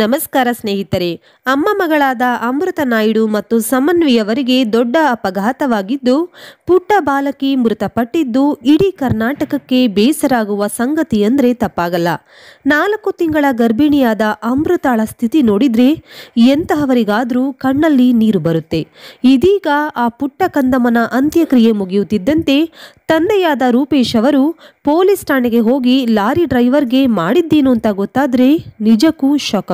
ನಮಸ್ಕಾರ ಸ್ನೇಹಿತರೆ ಅಮ್ಮ ಮಗಳಾದ ಅಮೃತ ನಾಯ್ಡು ಮತ್ತು ಸಮನ್ವಿಯವರಿಗೆ ದೊಡ್ಡ ಅಪಘಾತವಾಗಿದ್ದು ಪುಟ್ಟ ಬಾಲಕಿ ಮೃತಪಟ್ಟಿದ್ದು ಇಡೀ ಕರ್ನಾಟಕಕ್ಕೆ ಬೇಸರಾಗುವ ಸಂಗತಿ ಅಂದರೆ ತಪ್ಪಾಗಲ್ಲ ನಾಲ್ಕು ತಿಂಗಳ ಗರ್ಭಿಣಿಯಾದ ಅಮೃತಾಳ ಸ್ಥಿತಿ ನೋಡಿದ್ರೆ ಎಂತಹವರಿಗಾದರೂ ಕಣ್ಣಲ್ಲಿ ನೀರು ಬರುತ್ತೆ ಇದೀಗ ಆ ಪುಟ್ಟ ಕಂದಮ್ಮನ ಅಂತ್ಯಕ್ರಿಯೆ ಮುಗಿಯುತ್ತಿದ್ದಂತೆ ತಂದೆಯಾದ ರೂಪೇಶ್ ಅವರು ಪೊಲೀಸ್ ಠಾಣೆಗೆ ಹೋಗಿ ಲಾರಿ ಡ್ರೈವರ್ಗೆ ಮಾಡಿದ್ದೇನು ಅಂತ ಗೊತ್ತಾದರೆ ನಿಜಕ್ಕೂ ಶಕ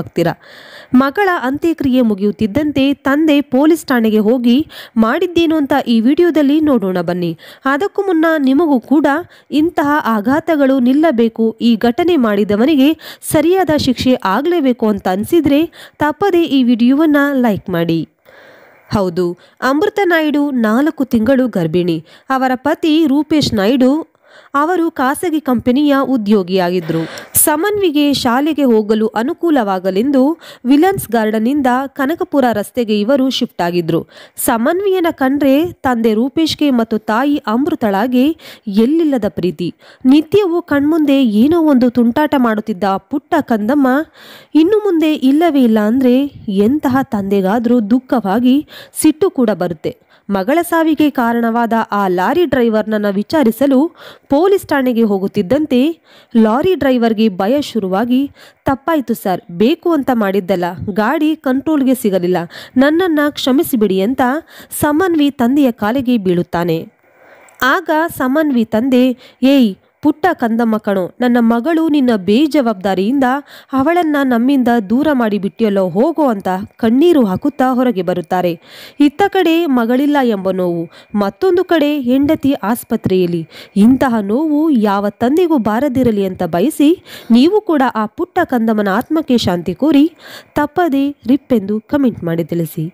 ಮಗಳ ಅಂತ್ಯಕ್ರಿಯೆ ಮುಗಿಯುತ್ತಿದ್ದಂತೆ ತಂದೆ ಪೊಲೀಸ್ ಠಾಣೆಗೆ ಹೋಗಿ ಮಾಡಿದ್ದೇನು ಅಂತ ಈ ವಿಡಿಯೋದಲ್ಲಿ ನೋಡೋಣ ಬನ್ನಿ ಅದಕ್ಕೂ ಮುನ್ನ ನಿಮಗೂ ಕೂಡ ಇಂತಹ ಆಘಾತಗಳು ನಿಲ್ಲಬೇಕು ಈ ಘಟನೆ ಮಾಡಿದವನಿಗೆ ಸರಿಯಾದ ಶಿಕ್ಷೆ ಆಗಲೇಬೇಕು ಅಂತ ಅನಿಸಿದರೆ ತಪ್ಪದೇ ಈ ವಿಡಿಯೋವನ್ನು ಲೈಕ್ ಮಾಡಿ ಹೌದು ಅಮೃತ ನಾಯ್ಡು ನಾಲ್ಕು ತಿಂಗಳು ಗರ್ಭಿಣಿ ಅವರ ಪತಿ ರೂಪೇಶ್ ನಾಯ್ಡು ಅವರು ಖಾಸಗಿ ಕಂಪನಿಯ ಉದ್ಯೋಗಿಯಾಗಿದ್ದರು ಸಮನ್ವಿಗೆ ಶಾಲೆಗೆ ಹೋಗಲು ಅನುಕೂಲವಾಗಲೆಂದು ವಿಲನ್ಸ್ ಗಾರ್ಡನ್ನಿಂದ ಕನಕಪುರ ರಸ್ತೆಗೆ ಇವರು ಶಿಫ್ಟ್ ಆಗಿದ್ರು ಸಮನ್ವಿಯನ ಕಂಡ್ರೆ ತಂದೆ ರೂಪೇಶ್ಗೆ ಮತ್ತು ತಾಯಿ ಅಮೃತಳಾಗಿ ಎಲ್ಲಿಲ್ಲದ ಪ್ರೀತಿ ನಿತ್ಯವೂ ಕಣ್ಮುಂದೆ ಏನೋ ಒಂದು ತುಂಟಾಟ ಮಾಡುತ್ತಿದ್ದ ಪುಟ್ಟ ಕಂದಮ್ಮ ಇನ್ನು ಮುಂದೆ ಇಲ್ಲವೇ ಇಲ್ಲ ಅಂದರೆ ಎಂತಹ ತಂದೆಗಾದರೂ ದುಃಖವಾಗಿ ಸಿಟ್ಟು ಕೂಡ ಬರುತ್ತೆ ಮಗಳ ಸಾವಿಗೆ ಕಾರಣವಾದ ಆ ಲಾರಿ ಡ್ರೈವರ್ನನ್ನು ವಿಚಾರಿಸಲು ಪೊಲೀಸ್ ಠಾಣೆಗೆ ಹೋಗುತ್ತಿದ್ದಂತೆ ಲಾರಿ ಡ್ರೈವರ್ಗೆ ಭಯ ಶುರುವಾಗಿ ತಪ್ಪಾಯಿತು ಸರ್ ಬೇಕು ಅಂತ ಮಾಡಿದ್ದಲ್ಲ ಗಾಡಿ ಕಂಟ್ರೋಲ್ಗೆ ಸಿಗಲಿಲ್ಲ ನನ್ನನ್ನು ಕ್ಷಮಿಸಿಬಿಡಿ ಅಂತ ಸಮನ್ವಿ ತಂದೆಯ ಕಾಲಿಗೆ ಬೀಳುತ್ತಾನೆ ಆಗ ಸಮನ್ವಿ ತಂದೆ ಏಯ್ ಪುಟ್ಟ ಕಂದಮ್ಮ ಕಣೋ ನನ್ನ ಮಗಳು ನಿನ್ನ ಬೇಜವಾಬ್ದಾರಿಯಿಂದ ಅವಳನ್ನ ನಮ್ಮಿಂದ ದೂರ ಮಾಡಿ ಬಿಟ್ಟಿಯಲ್ಲೋ ಹೋಗೋ ಅಂತ ಕಣ್ಣೀರು ಹಾಕುತ್ತಾ ಹೊರಗೆ ಬರುತ್ತಾರೆ ಇತ್ತ ಕಡೆ ಮಗಳಿಲ್ಲ ಎಂಬ ನೋವು ಮತ್ತೊಂದು ಕಡೆ ಹೆಂಡತಿ ಆಸ್ಪತ್ರೆಯಲ್ಲಿ ಇಂತಹ ನೋವು ಯಾವ ತಂದೆಗೂ ಬಾರದಿರಲಿ ಅಂತ ಬಯಸಿ ನೀವು ಕೂಡ ಆ ಪುಟ್ಟ ಕಂದಮ್ಮನ ಆತ್ಮಕ್ಕೆ ಶಾಂತಿ ಕೋರಿ ತಪ್ಪದೇ ರಿಪ್ ಎಂದು ಕಮೆಂಟ್ ಮಾಡಿ ತಿಳಿಸಿ